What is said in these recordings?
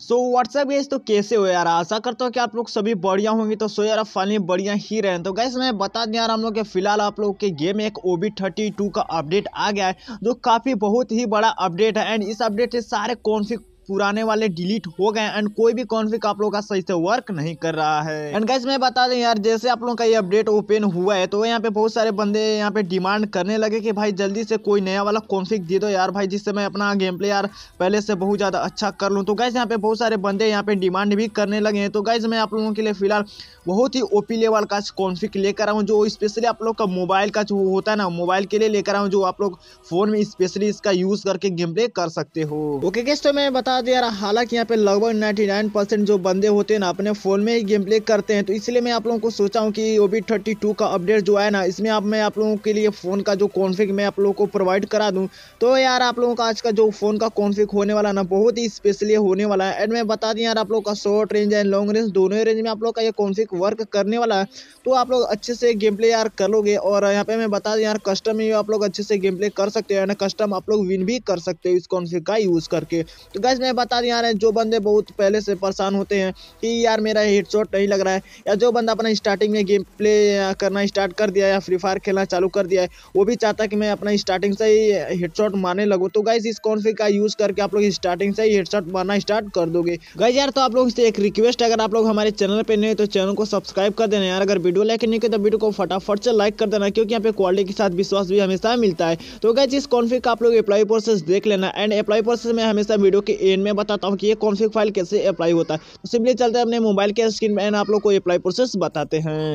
so WhatsApp gas तो कैसे हो यार आशा करता हूँ कि आप लोग सभी बढ़िया होंगे तो सो यार फाइनली बढ़िया ही रहे तो गैस मैं बता दें यार हम लोग के फिलहाल आप लोग के गेम एक ओ बी थर्टी टू का अपडेट आ गया है जो काफ़ी बहुत ही बड़ा अपडेट है एंड इस अपडेट से सारे कॉन्फिग पुराने वाले डिलीट हो गए एंड कोई भी कॉन्फिक आप लोग का सही से वर्क नहीं कर रहा है एंड गैस मैं बता दें यार जैसे आप लोगों का ये अपडेट ओपन हुआ है तो यहाँ पे बहुत सारे बंदे यहाँ पे डिमांड करने लगे कि भाई जल्दी से कोई नया वाला कॉन्फिक दे दो यार भाई जिससे मैं अपना गेम प्ले यार पहले से बहुत ज़्यादा अच्छा कर लूँ तो गैस यहाँ पे बहुत सारे बंदे यहाँ पे डिमांड भी करने लगे हैं तो गैस मैं आप लोगों के लिए फिलहाल बहुत ही ओपी लेवल का कॉन्फिक लेकर आऊँ जो स्पेशली आप लोग का मोबाइल का जो होता है ना मोबाइल के लिए लेकर आऊँ जो आप लोग फोन में स्पेशली इसका यूज़ करके गेम प्ले कर सकते हो ओके गैस तो मैं बता बता दें यार हालांकि यहाँ पे लगभग 99 परसेंट जो बंदे होते हैं ना अपने फ़ोन में ही गेम प्ले करते हैं तो इसलिए मैं आप लोगों को सोचा हूँ कि ओ बी थर्टी टू का अपडेट जो है ना इसमें आप मैं आप लोगों के लिए फ़ोन का जो कॉन्फ़िग मैं आप लोगों को प्रोवाइड करा दूँ तो यार आप लोगों का आज का जो फ़ोन का कॉन्फ़िग होने वाला ना बहुत ही स्पेशली होने वाला है एंड मैं बता दें यार आप लोग का short range and long range दोनों रेंज में आप लोग का ये कॉन्फ़िग वर्क करने वाला है तो आप लोग अच्छे से गेम प्ले यार कर लोगे और यहाँ पे मैं बता दें यार कस्टम में आप लोग अच्छे से गेम प्ले कर सकते हो यानी कस्टम आप लोग विन भी कर सकते हो इस कॉन्फ़िग का यूज़ करके तो गैस मैं बता दिया रहे जो बंदे बहुत पहले से परेशान होते हैं कि यार मेरा हेडशॉट नहीं लग रहा है या जो बंदा अपना स्टार्टिंग में गेम प्ले करना स्टार्ट कर दिया या फ्री फायर खेलना चालू कर दिया है वो भी चाहता है कि मैं अपना स्टार्टिंग से ही हेडशॉट मारने लगूँ तो गाइज इस कॉन्फिक का यूज़ करके आप लोग स्टार्टिंग से ही हेडशॉट मारना स्टार्ट कर दोगे गाइज यार तो आप लोग से एक रिक्वेस्ट अगर आप लोग हमारे चैनल पर नहीं तो चैनल को सब्सक्राइब कर देना यार अगर वीडियो लाइक नहीं किया तो वीडियो को फटाफट से लाइक कर देना क्योंकि यहाँ पे क्वालिटी के साथ विश्वास भी हमेशा मिलता है तो गाइज इस कॉन्फिक का आप लोग अप्लाई प्रोसेस देख लेना एंड अप्लाई प्रोसेस में हमेशा वीडियो के स्क्रीन में बताता हूँ कि ये कॉन्फिग फाइल कैसे अप्लाई होता है तो सिंपली चलते हैं अपने मोबाइल के स्क्रीन में आप लोग को अप्लाई प्रोसेस बताते हैं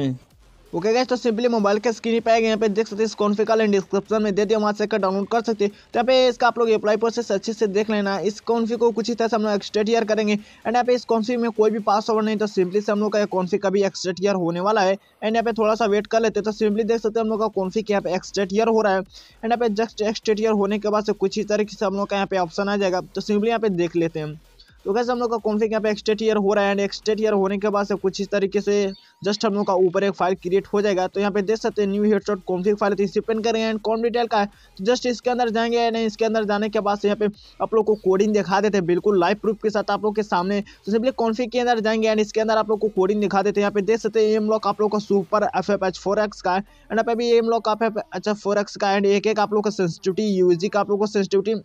ओके गैस तो सिंपली मोबाइल के स्क्रीन पे आएगा यहाँ पे देख सकते हैं इस कॉन्फी का लिंक डिस्क्रिप्शन में दे दिया वहाँ से डाउनलोड कर सकते हैं तो यहाँ पे इसका आप लोग अप्लाई प्रोसेस अच्छे से देख लेना इस कॉन्फी को कुछ ही तरह से हम लोग एक्सट्रेट ईयर करेंगे एंड यहाँ पे इस कॉन्फी में कोई भी पास नहीं तो सिंपली से हम लोग का कॉन्फी का भी एक्स्ट्रेट ईयर होने वाला है एंड यहाँ पे थोड़ा सा वेट कर लेते हैं तो सिंपली देख सकते हैं हम लोग का कॉन्फी सी यहाँ पे एक्सट्रेट ईयर हो रहा है एंड यहाँ पे जस्ट एक्सट्रेट ईयर होने के बाद से कुछ ही तरीके से हम लोग का यहाँ पे ऑप्शन आ जाएगा तो सिंपली यहाँ पे देख लेते हैं तो कैसे हम लोग का कॉन्फ्लिक यहाँ पे एक्सटेट ईयर हो रहा है एंड एक्सटेट ईयर होने के बाद से कुछ इस तरीके से जस्ट हम लोग का ऊपर एक फाइल क्रिएट हो जाएगा तो यहाँ पे देख सकते हैं new headshot config file इसे पेन करेंगे एंड कॉम डिटेल का है तो जस्ट इसके अंदर जाएंगे एंड इसके अंदर जाने के बाद से यहाँ पे आप लोग को कोडिंग दिखा देते हैं बिल्कुल लाइव प्रूफ के साथ आप लोग के सामने तो सिंपली कॉन्फ्लिक के अंदर जाएंगे एंड इसके अंदर आप लोग को कोडिंग दिखा देते हैं यहाँ पे देख सकते हैं एम लॉक आप लोग का super F F H four X का है एंड यहाँ पे M lock F F H four X का एंड एक एक आप लोग का सेंसिटिविटी यूजी का आप लोग को सेंसिटिविटी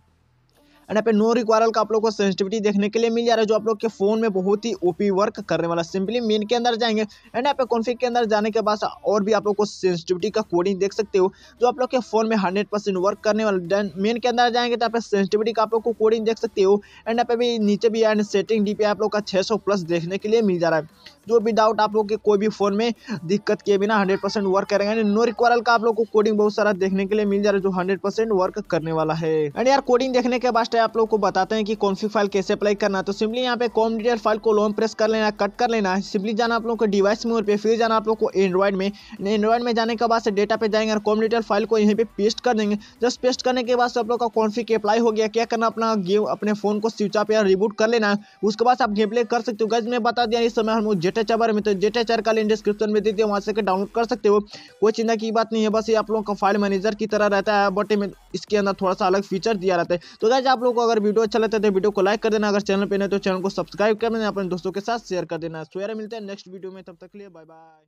एंड यहाँ पे नो रिक्वायरल का आप लोग को सेंसिटिविटी देखने के लिए मिल जा रहा है जो आप लोग के फोन में बहुत ही ओपी वर्क करने वाला सिंपली मेन के अंदर जाएंगे एंड यहाँ पे कॉन्फिक के अंदर जाने के बाद और भी आप लोग को सेंसिटिविटी का कोडिंग देख सकते हो जो आप लोग के फोन में हंड्रेड वर्क करने वाला मेन के अंदर जाएंगे तो यहाँ पे सेंसिटिविटी का आप लोग को कोडिंग देख सकते हो एंड यहाँ पे भी नीचे भी एंड सेटिंग डी आप लोग का छः प्लस देखने के लिए मिल जा रहा है जो भी डाउट आप लोग के कोई भी फोन में दिक्कत किए बिना हंड्रेड परसेंट वर्क करेंगे एंड नो रिक्वायरल का आप लोग को कोडिंग बहुत सारा देखने के लिए मिल जा रहा है जो हंड्रेड परसेंट वर्क करने वाला है एंड यार कोडिंग देखने के बाद चलते आप लोग को बताते हैं कि कौन सी फाइल कैसे अप्लाई करना तो सिंपली यहाँ पे कॉम डिटेल फाइल को लॉन्ग प्रेस कर लेना कट कर लेना सिंपली जाना आप लोगों को डिवाइस मोड पे फिर जाना आप लोग को एंड्रॉइड में एंड्रॉइड में जाने के बाद से डेटा पे जाएंगे और कॉम डिटेल फाइल को यहीं पर पेस्ट कर देंगे जस्ट पेस्ट करने के बाद से आप लोग का कॉन्फिक अप्लाई हो गया क्या करना अपना गेम अपने फोन को स्विच ऑफ या रिबूट कर लेना उसके बाद आप गेम प्ले कर सकते हो गज मैं बता दिया इस समय हम जेटे चार में तो जेटे चार का लिंक डिस्क्रिप्शन में देते हैं वहाँ से डाउनलोड कर सकते हो कोई चिंता की बात नहीं है बस ये आप लोगों का फाइल मैनेजर की तरह रहता है बट इसके अंदर थोड़ा सा अलग फीचर दिया रहता है तो गैज आप लोगों को अगर वीडियो अच्छा लगता है तो वीडियो को लाइक कर देना अगर चैनल पर नहीं तो चैनल को सब्सक्राइब कर देना अपने दोस्तों के साथ शेयर कर देना सोयारा मिलते हैं नेक्स्ट वीडियो में तब तक लिए बाय बाय